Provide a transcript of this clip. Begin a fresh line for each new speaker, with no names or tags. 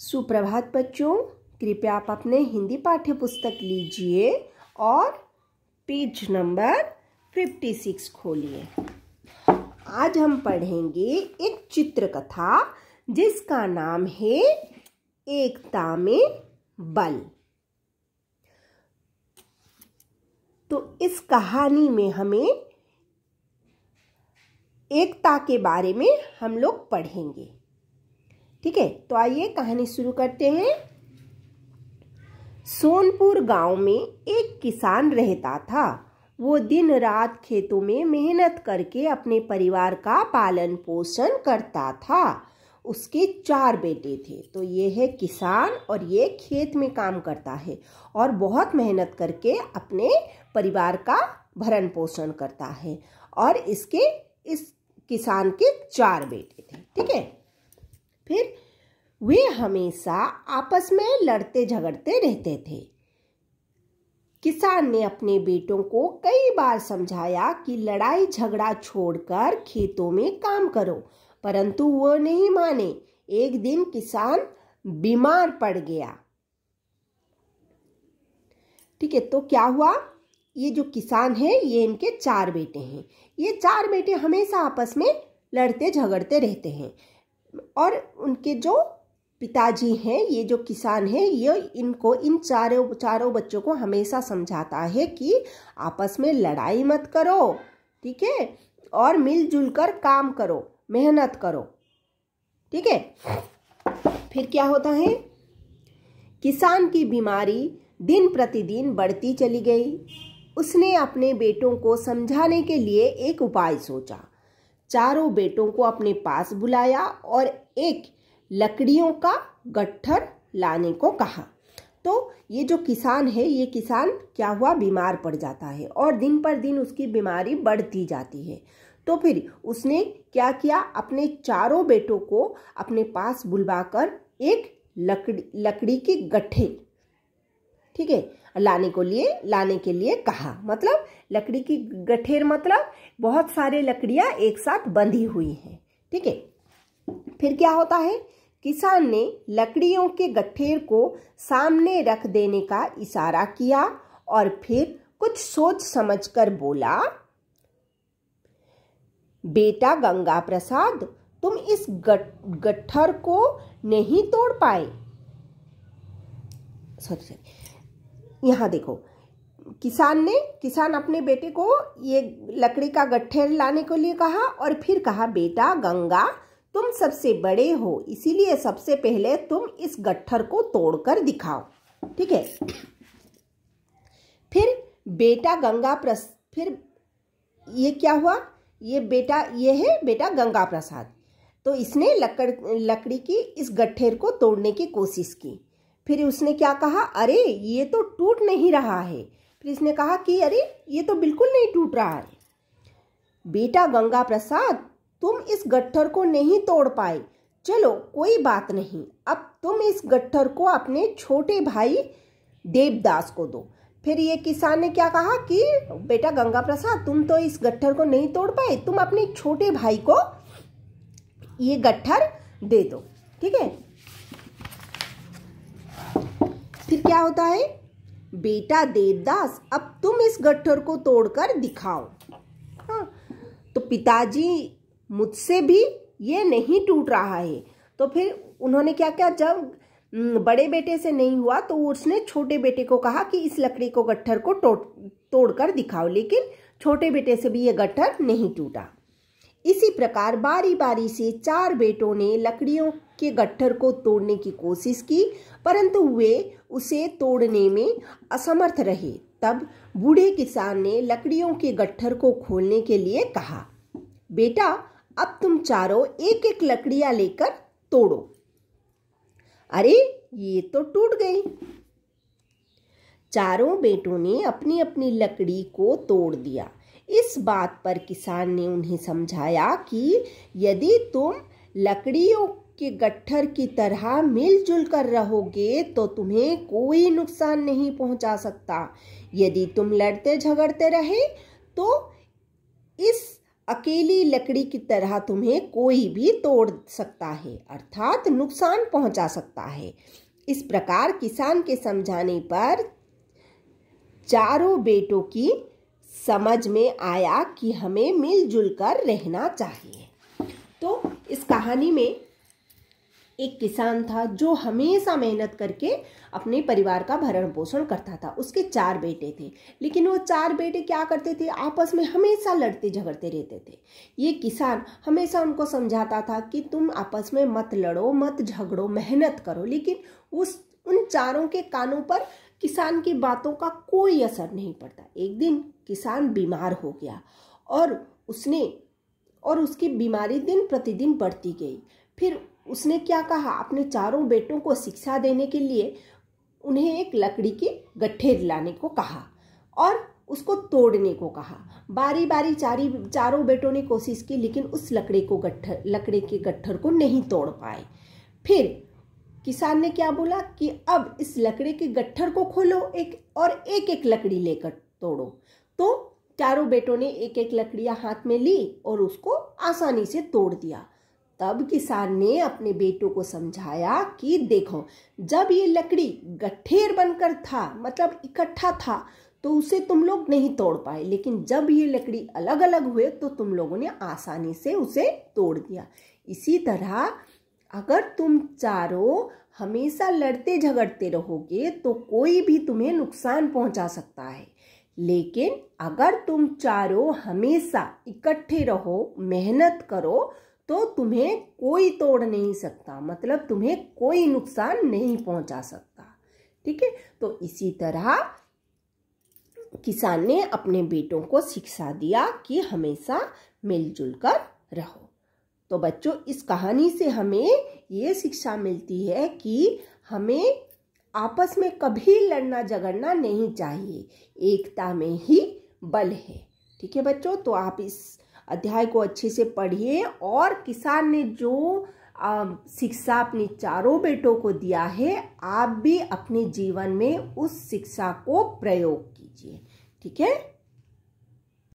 सुप्रभात बच्चों कृपया आप अपने हिंदी पाठ्य पुस्तक लीजिए और पेज नंबर फिफ्टी सिक्स खोलिए आज हम पढ़ेंगे एक चित्रकथा जिसका नाम है एकता में बल तो इस कहानी में हमें एकता के बारे में हम लोग पढ़ेंगे ठीक है तो आइए कहानी शुरू करते हैं सोनपुर गांव में एक किसान रहता था वो दिन रात खेतों में मेहनत करके अपने परिवार का पालन पोषण करता था उसके चार बेटे थे तो ये है किसान और ये खेत में काम करता है और बहुत मेहनत करके अपने परिवार का भरण पोषण करता है और इसके इस किसान के चार बेटे थे ठीक है फिर वे हमेशा आपस में लड़ते झगड़ते रहते थे किसान ने अपने बेटों को कई बार समझाया कि लड़ाई झगड़ा छोड़कर खेतों में काम करो परंतु वो नहीं माने एक दिन किसान बीमार पड़ गया ठीक है तो क्या हुआ ये जो किसान है ये इनके चार बेटे हैं ये चार बेटे हमेशा आपस में लड़ते झगड़ते रहते हैं और उनके जो पिताजी हैं ये जो किसान हैं ये इनको इन चारों चारों बच्चों को हमेशा समझाता है कि आपस में लड़ाई मत करो ठीक है और मिलजुल कर काम करो मेहनत करो ठीक है फिर क्या होता है किसान की बीमारी दिन प्रतिदिन बढ़ती चली गई उसने अपने बेटों को समझाने के लिए एक उपाय सोचा चारों बेटों को अपने पास बुलाया और एक लकड़ियों का गट्ठर लाने को कहा तो ये जो किसान है ये किसान क्या हुआ बीमार पड़ जाता है और दिन पर दिन उसकी बीमारी बढ़ती जाती है तो फिर उसने क्या किया अपने चारों बेटों को अपने पास बुलवाकर एक लकड़ी लकड़ी के गट्ठे ठीक है लाने को लिए लाने के लिए कहा मतलब लकड़ी की गठेर मतलब बहुत सारे लकड़ियां एक साथ बंधी हुई हैं ठीक है फिर क्या होता है किसान ने लकड़ियों के गठेर को सामने रख देने का इशारा किया और फिर कुछ सोच समझकर बोला बेटा गंगा प्रसाद तुम इस गठर को नहीं तोड़ पाए सॉरी सॉरी यहाँ देखो किसान ने किसान अपने बेटे को ये लकड़ी का गठेर लाने के लिए कहा और फिर कहा बेटा गंगा तुम सबसे बड़े हो इसीलिए सबसे पहले तुम इस गट्ठर को तोड़कर दिखाओ ठीक है फिर बेटा गंगा प्रस फिर ये क्या हुआ ये बेटा ये है बेटा गंगा प्रसाद तो इसने लकड़ लकड़ी की इस गठेर को तोड़ने की कोशिश की फिर उसने क्या कहा अरे ये तो टूट नहीं रहा है फिर इसने कहा कि अरे ये तो बिल्कुल नहीं टूट रहा है बेटा गंगा प्रसाद तुम इस गट्ठर को नहीं तोड़ पाए चलो कोई बात नहीं अब तुम इस गट्ठर को अपने छोटे भाई देवदास को दो फिर ये किसान ने क्या कहा कि बेटा गंगा प्रसाद तुम तो इस गट्ठर को नहीं तोड़ पाए तुम अपने छोटे भाई को ये गट्ठर दे दो ठीक है फिर क्या होता है बेटा देवदास अब तुम इस गट्ठर को तोड़कर दिखाओ हाँ तो पिताजी मुझसे भी ये नहीं टूट रहा है तो फिर उन्होंने क्या क्या जब बड़े बेटे से नहीं हुआ तो उसने छोटे बेटे को कहा कि इस लकड़ी को गट्ठर को तोड़ तोड़ कर दिखाओ लेकिन छोटे बेटे से भी ये गट्ठर नहीं टूटा इसी प्रकार बारी बारी से चार बेटों ने लकड़ियों के गट्ठर को तोड़ने की कोशिश की परंतु वे उसे तोड़ने में असमर्थ रहे तब बूढ़े किसान ने लकड़ियों के गट्ठर को खोलने के लिए कहा बेटा अब तुम चारों एक एक लकड़ियां लेकर तोड़ो अरे ये तो टूट गई चारों बेटों ने अपनी अपनी लकड़ी को तोड़ दिया इस बात पर किसान ने उन्हें समझाया कि यदि तुम लकड़ियों के गट्ठर की तरह मिलजुल कर रहोगे तो तुम्हें कोई नुकसान नहीं पहुंचा सकता यदि तुम लड़ते झगड़ते रहे तो इस अकेली लकड़ी की तरह तुम्हें कोई भी तोड़ सकता है अर्थात नुकसान पहुंचा सकता है इस प्रकार किसान के समझाने पर चारों बेटों की समझ में आया कि हमें मिलजुल कर रहना चाहिए तो इस कहानी में एक किसान था जो हमेशा मेहनत करके अपने परिवार का भरण पोषण करता था उसके चार बेटे थे लेकिन वो चार बेटे क्या करते थे आपस में हमेशा लड़ते झगड़ते रहते थे ये किसान हमेशा उनको समझाता था कि तुम आपस में मत लड़ो मत झगड़ो मेहनत करो लेकिन उस उन चारों के कानों पर किसान की बातों का कोई असर नहीं पड़ता एक दिन किसान बीमार हो गया और उसने और उसकी बीमारी दिन प्रतिदिन बढ़ती गई फिर उसने क्या कहा अपने चारों बेटों को शिक्षा देने के लिए उन्हें एक लकड़ी के गट्ठे दिलाने को कहा और उसको तोड़ने को कहा बारी बारी चारी चारों बेटों ने कोशिश की लेकिन उस लकड़ी को गट्ठर लकड़ी के गट्ठर को नहीं तोड़ पाए फिर किसान ने क्या बोला कि अब इस लकड़ी के गट्ठर को खोलो एक और एक एक लकड़ी लेकर तोड़ो तो चारों बेटों ने एक एक लकड़ियाँ हाथ में ली और उसको आसानी से तोड़ दिया तब किसान ने अपने बेटों को समझाया कि देखो जब ये लकड़ी गठेर बनकर था मतलब इकट्ठा था तो उसे तुम लोग नहीं तोड़ पाए लेकिन जब ये लकड़ी अलग अलग हुए तो तुम लोगों ने आसानी से उसे तोड़ दिया इसी तरह अगर तुम चारों हमेशा लड़ते झगड़ते रहोगे तो कोई भी तुम्हें नुकसान पहुंचा सकता है लेकिन अगर तुम चारों हमेशा इकट्ठे रहो मेहनत करो तो तुम्हें कोई तोड़ नहीं सकता मतलब तुम्हें कोई नुकसान नहीं पहुंचा सकता ठीक है तो इसी तरह किसान ने अपने बेटों को शिक्षा दिया कि हमेशा मिलजुल कर रहो तो बच्चों इस कहानी से हमें ये शिक्षा मिलती है कि हमें आपस में कभी लड़ना झगड़ना नहीं चाहिए एकता में ही बल है ठीक है बच्चों तो आप इस अध्याय को अच्छे से पढ़िए और किसान ने जो शिक्षा अपने चारों बेटों को दिया है आप भी अपने जीवन में उस शिक्षा को प्रयोग कीजिए ठीक है